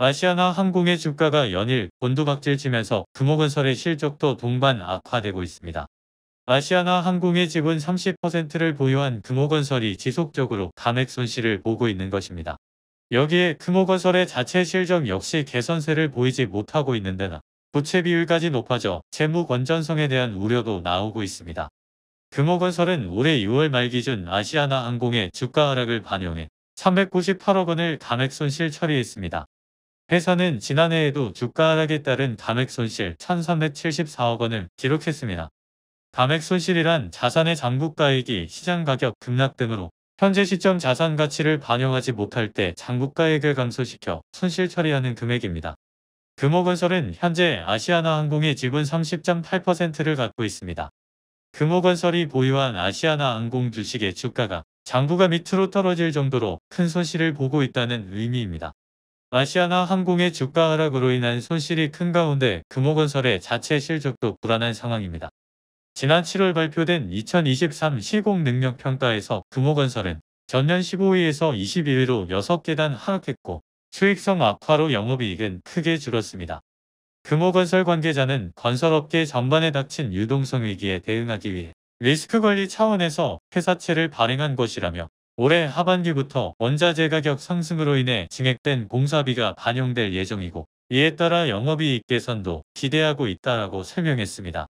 아시아나 항공의 주가가 연일 곤두박질치면서 금호건설의 실적도 동반 악화되고 있습니다. 아시아나 항공의 지분 30%를 보유한 금호건설이 지속적으로 감액 손실을 보고 있는 것입니다. 여기에 금호건설의 자체 실적 역시 개선세를 보이지 못하고 있는 데다 부채 비율까지 높아져 재무 건전성에 대한 우려도 나오고 있습니다. 금호건설은 올해 6월 말 기준 아시아나 항공의 주가 하락을 반영해 398억 원을 감액 손실 처리했습니다. 회사는 지난해에도 주가 하락에 따른 감액 손실 1,374억 원을 기록했습니다. 감액 손실이란 자산의 장부가액이 시장 가격 급락 등으로 현재 시점 자산 가치를 반영하지 못할 때 장부가액을 감소시켜 손실 처리하는 금액입니다. 금호건설은 현재 아시아나항공의 지분 30.8%를 갖고 있습니다. 금호건설이 보유한 아시아나항공 주식의 주가가 장부가 밑으로 떨어질 정도로 큰 손실을 보고 있다는 의미입니다. 아시아나 항공의 주가 하락으로 인한 손실이 큰 가운데 금호건설의 자체 실적도 불안한 상황입니다. 지난 7월 발표된 2023 시공능력평가에서 금호건설은 전년 15위에서 21위로 6계단 하락했고 수익성 악화로 영업이익은 크게 줄었습니다. 금호건설 관계자는 건설업계 전반에 닥친 유동성 위기에 대응하기 위해 리스크 관리 차원에서 회사채를 발행한 것이라며 올해 하반기부터 원자재 가격 상승으로 인해 증액된 공사비가 반영될 예정이고 이에 따라 영업이익 개선도 기대하고 있다라고 설명했습니다.